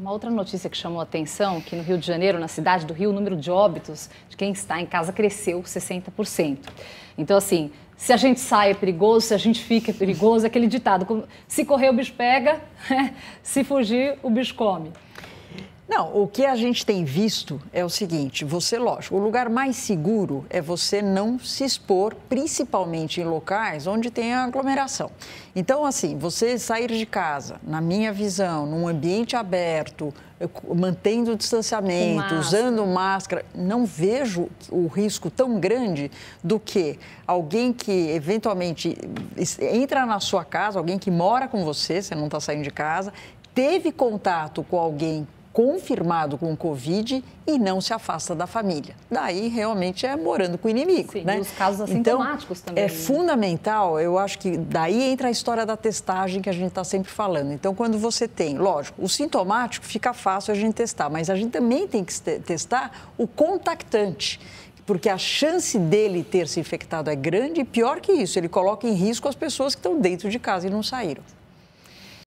Uma outra notícia que chamou a atenção, que no Rio de Janeiro, na cidade do Rio, o número de óbitos de quem está em casa cresceu 60%. Então, assim, se a gente sai é perigoso, se a gente fica é perigoso, é aquele ditado, se correr o bicho pega, né? se fugir o bicho come. Não, o que a gente tem visto é o seguinte: você, lógico, o lugar mais seguro é você não se expor, principalmente em locais onde tem aglomeração. Então, assim, você sair de casa, na minha visão, num ambiente aberto, eh, mantendo o distanciamento, máscara. usando máscara, não vejo o risco tão grande do que alguém que eventualmente entra na sua casa, alguém que mora com você, você não está saindo de casa, teve contato com alguém confirmado com Covid e não se afasta da família. Daí realmente é morando com o inimigo. Sim, né? os casos então, assintomáticos então, também. É né? fundamental, eu acho que daí entra a história da testagem que a gente está sempre falando. Então, quando você tem, lógico, o sintomático fica fácil a gente testar, mas a gente também tem que testar o contactante porque a chance dele ter se infectado é grande e pior que isso, ele coloca em risco as pessoas que estão dentro de casa e não saíram.